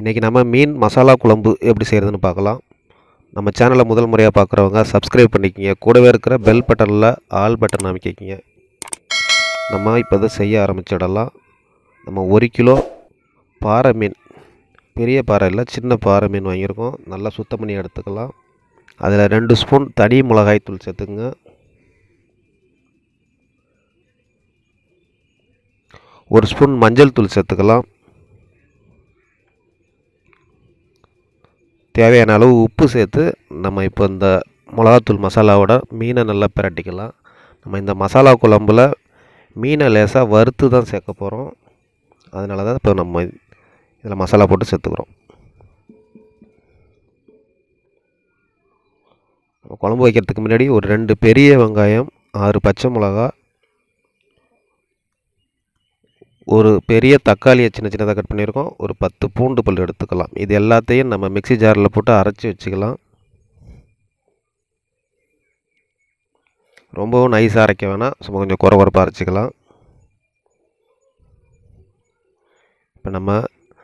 இன்றைக்கி நம்ம மீன் மசாலா குழம்பு எப்படி செய்கிறதுன்னு பார்க்கலாம் நம்ம சேனலை முதல் முறையாக பார்க்குறவங்க சப்ஸ்கிரைப் பண்ணிக்கிங்க கூடவே இருக்கிற பெல் பட்டனில் ஆல் பட்டன் அமைக்கிக்கிங்க நம்ம இப்போ இதை செய்ய ஆரம்பிச்சிடலாம் நம்ம ஒரு கிலோ பாறை மீன் பெரிய பாறை இல்லை சின்ன பாறை மீன் வாங்கியிருக்கோம் நல்லா சுத்தம் பண்ணி எடுத்துக்கலாம் அதில் ரெண்டு ஸ்பூன் தனி மிளகாய் தூள் சேர்த்துக்குங்க ஒரு ஸ்பூன் மஞ்சள் தூள் சேர்த்துக்கலாம் தேவையான அளவு உப்பு சேர்த்து நம்ம இப்போ இந்த மிளகாத்தூள் மசாலாவோட மீனை நல்லா பிரட்டிக்கலாம் நம்ம இந்த மசாலா குழம்புல மீனை லேசாக வறுத்து தான் சேர்க்க போகிறோம் அதனால தான் இப்போ நம்ம இதில் மசாலா போட்டு சேர்த்துக்கிறோம் குழம்பு வைக்கிறதுக்கு முன்னாடி ஒரு ரெண்டு பெரிய வெங்காயம் ஆறு பச்சை மிளகா ஒரு பெரிய தக்காளியை சின்ன சின்னதாக கட் பண்ணியிருக்கோம் ஒரு பத்து பூண்டு பல் எடுத்துக்கலாம் இது எல்லாத்தையும் நம்ம மிக்சி ஜாரில் போட்டு அரைச்சி வச்சுக்கலாம் ரொம்பவும் நைஸாக அரைக்க வேணாம் சும்மா கொஞ்சம் குறை குறைப்பாக அரைச்சிக்கலாம் இப்போ நம்ம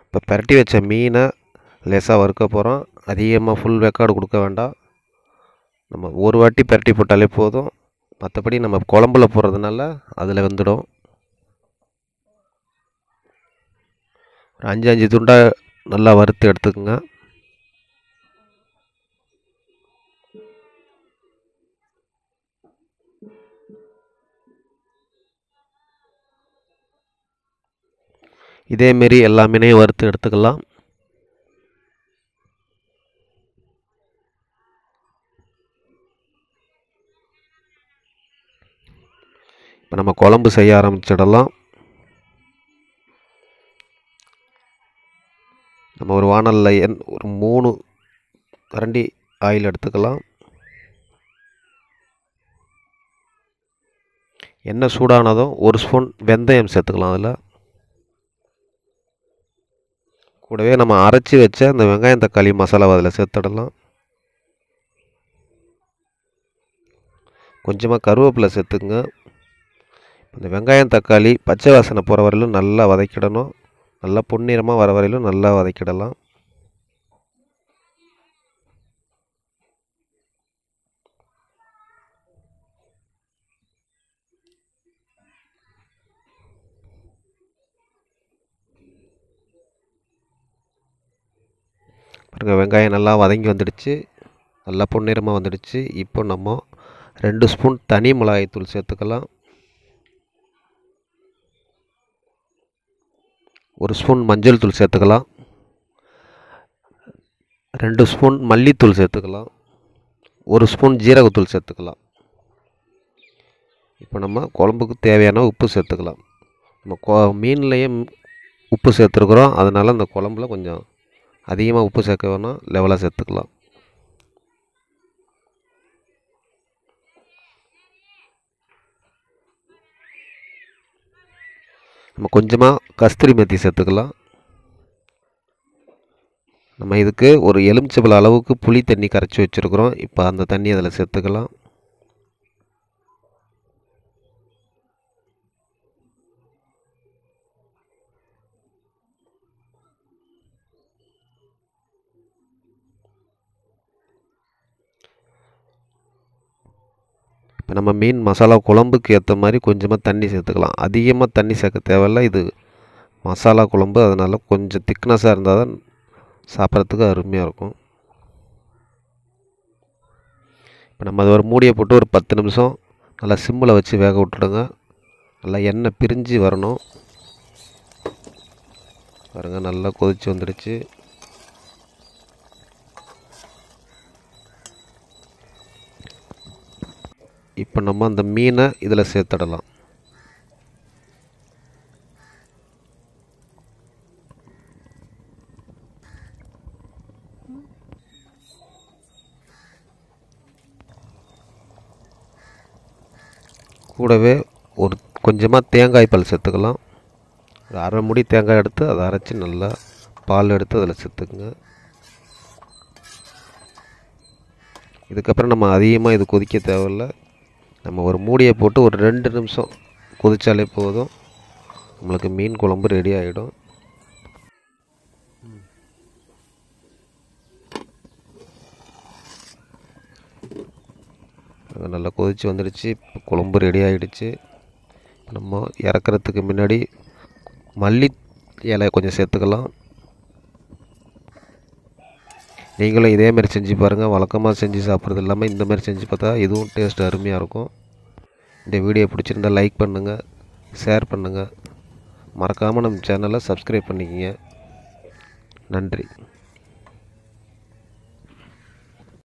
இப்போ பரட்டி வச்ச மீனை லேசாக வறுக்க போகிறோம் அதிகமாக ஃபுல் வெக்காடு கொடுக்க வேண்டாம் நம்ம ஒரு வாட்டி பரட்டி போட்டாலே போதும் மற்றபடி நம்ம குழம்புல போடுறதுனால அதில் வந்துடும் ஒரு அஞ்சு அஞ்சு துண்டாக நல்லா வறுத்து எடுத்துக்கோங்க இதேமாரி மீனையும் வறுத்து எடுத்துக்கலாம் இப்போ நம்ம குழம்பு செய்ய ஆரம்பிச்சிடலாம் நம்ம ஒரு வானல்ல எண் ஒரு மூணு கரண்டி ஆயில் எடுத்துக்கலாம் எண்ணெய் சூடானதும் ஒரு ஸ்பூன் வெந்தயம் சேர்த்துக்கலாம் அதில் கூடவே நம்ம அரைச்சி வச்ச அந்த வெங்காயம் தக்காளி மசாலாவை அதில் சேர்த்துடலாம் கொஞ்சமாக கருவேப்பிலை சேர்த்துக்குங்க இந்த வெங்காயம் தக்காளி பச்சை வாசனை போகிற வரையிலும் நல்லா வதக்கிடணும் நல்லா பொன்னிறமாக வர வரையிலும் நல்லா வதக்கிடலாம் பாருங்கள் வெங்காயம் நல்லா வதங்கி வந்துடுச்சு நல்லா பொன்னிறமாக வந்துடுச்சு இப்போ நம்ம ரெண்டு ஸ்பூன் தனி மிளகாய்த்தூள் சேர்த்துக்கலாம் ஒரு ஸ்பூன் மஞ்சள் தூள் சேர்த்துக்கலாம் ரெண்டு ஸ்பூன் மல்லித்தூள் சேர்த்துக்கலாம் ஒரு ஸ்பூன் ஜீரகத்தூள் சேர்த்துக்கலாம் இப்போ நம்ம குழம்புக்கு தேவையான உப்பு சேர்த்துக்கலாம் நம்ம கொ மீன்லேயே உப்பு சேர்த்துருக்குறோம் அதனால் அந்த குழம்புல கொஞ்சம் அதிகமாக உப்பு சேர்க்க வேணும் லெவலாக சேர்த்துக்கலாம் நம்ம கொஞ்சமாக கஸ்தூரி மெத்தி சேர்த்துக்கலாம் நம்ம இதுக்கு ஒரு எலுமிச்சபல அளவுக்கு புளி தண்ணி கரைச்சி வச்சுருக்குறோம் இப்போ அந்த தண்ணி அதில் சேர்த்துக்கலாம் இப்போ நம்ம மீன் மசாலா குழம்புக்கு ஏற்ற மாதிரி கொஞ்சமாக தண்ணி சேர்த்துக்கலாம் அதிகமாக தண்ணி சேர்க்க தேவையில்ல இது மசாலா குழம்பு அதனால் கொஞ்சம் திக்னஸாக இருந்தால் தான் சாப்பிட்றதுக்கு அருமையாக இருக்கும் இப்போ நம்ம அது ஒரு மூடியை போட்டு ஒரு பத்து நிமிஷம் நல்லா சிம்மில் வச்சு வேக விட்டுடுங்க நல்லா எண்ணெய் பிரிஞ்சு வரணும் பாருங்கள் நல்லா கொதித்து வந்துடுச்சு இப்போ நம்ம அந்த மீனை இதில் சேர்த்துடலாம் கூடவே ஒரு கொஞ்சமாக தேங்காய் பால் சேர்த்துக்கலாம் ஒரு அரை முடி தேங்காய் எடுத்து அதை அரைச்சி நல்லா பால் எடுத்து அதில் சேர்த்துக்குங்க இதுக்கப்புறம் நம்ம அதிகமாக இது கொதிக்க தேவையில்லை நம்ம ஒரு மூடியை போட்டு ஒரு ரெண்டு நிமிஷம் கொதித்தாலே போதும் நம்மளுக்கு மீன் குழம்பு ரெடி ஆகிடும் நல்லா கொதித்து வந்துடுச்சு இப்போ குழம்பு ரெடி ஆகிடுச்சு நம்ம இறக்குறதுக்கு முன்னாடி மல்லி இலை கொஞ்சம் சேர்த்துக்கலாம் நீங்களும் இதேமாரி செஞ்சு பாருங்கள் வழக்கமாக செஞ்சு சாப்பிட்றது இல்லாமல் இந்தமாரி செஞ்சு பார்த்தா இதுவும் டேஸ்ட் அருமையாக இருக்கும் இந்த வீடியோ பிடிச்சிருந்தால் லைக் பண்ணுங்கள் ஷேர் பண்ணுங்கள் மறக்காமல் நம்ம சேனலை சப்ஸ்கிரைப் பண்ணிக்கங்க நன்றி